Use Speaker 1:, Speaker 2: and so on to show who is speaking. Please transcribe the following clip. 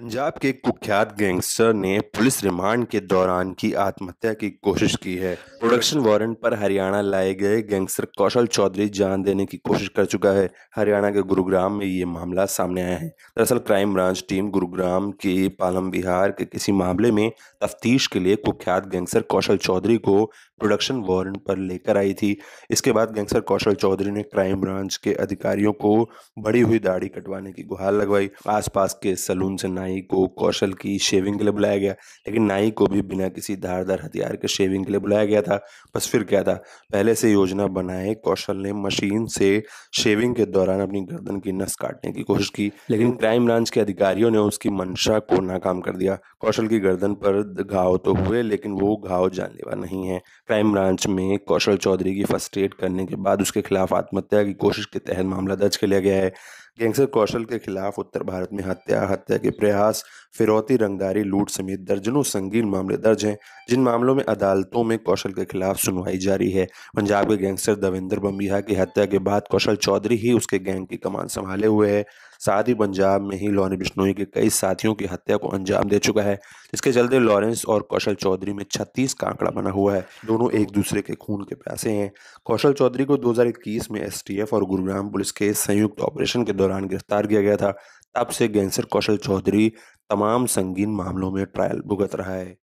Speaker 1: पंजाब के कुख्यात गैंगस्टर ने पुलिस रिमांड के दौरान की आत्महत्या की कोशिश की है प्रोडक्शन वारंट पर हरियाणा लाए गए गैंगस्टर कौशल चौधरी जान देने की कोशिश कर चुका है हरियाणा के गुरुग्राम में ये मामला सामने आया है दरअसल क्राइम ब्रांच टीम गुरुग्राम के पालम बिहार के किसी मामले में तफ्तीश के लिए कुख्यात गैंगस्टर कौशल चौधरी को प्रोडक्शन वारंट पर लेकर आई थी इसके बाद गैंगस्टर कौशल चौधरी ने क्राइम ब्रांच के अधिकारियों को बड़ी हुई दाढ़ी कटवाने की गुहार लगवाई आसपास के सलून से नाई नाई को कौशल की शेविंग के लिए बुलाया गया लेकिन नाई को भी बिना किसी धारदार हथियार के शेविंग के लिए बुलाया गया था बस फिर क्या था पहले से योजना बनाए कौशल ने मशीन से शेविंग के दौरान अपनी गर्दन की नस काटने की कोशिश की लेकिन क्राइम ब्रांच के अधिकारियों ने उसकी मंशा को नाकाम कर दिया कौशल की गर्दन पर घाव तो हुए लेकिन वो घाव जानलेवा नहीं है क्राइम ब्रांच में कौशल चौधरी की फर्स्ट एड करने के बाद उसके खिलाफ आत्महत्या की कोशिश के तहत मामला दर्ज कर लिया गया है गैंगस्टर कौशल के खिलाफ उत्तर भारत में हत्या हत्या के प्रयास फिरौती रंगदारी लूट समेत दर्जनों संगीन मामले दर्ज हैं जिन मामलों में अदालतों में कौशल के खिलाफ सुनवाई जारी है पंजाब के गैंगस्टर दविंदर बम्बिया की हत्या के बाद कौशल चौधरी ही उसके गैंग की कमान संभाले हुए है साथ ही पंजाब में ही लॉरेंस बिश्नोई के कई साथियों की हत्या को अंजाम दे चुका है जिसके चलते लॉरेंस और कौशल चौधरी में छत्तीस का आंकड़ा बना हुआ है दोनों एक दूसरे के खून के प्यासे हैं कौशल चौधरी को 2021 में एसटीएफ और गुरुग्राम पुलिस के संयुक्त ऑपरेशन के दौरान गिरफ्तार किया गया था तब से गैंगस्टर कौशल चौधरी तमाम संगीन मामलों में ट्रायल भुगत रहा है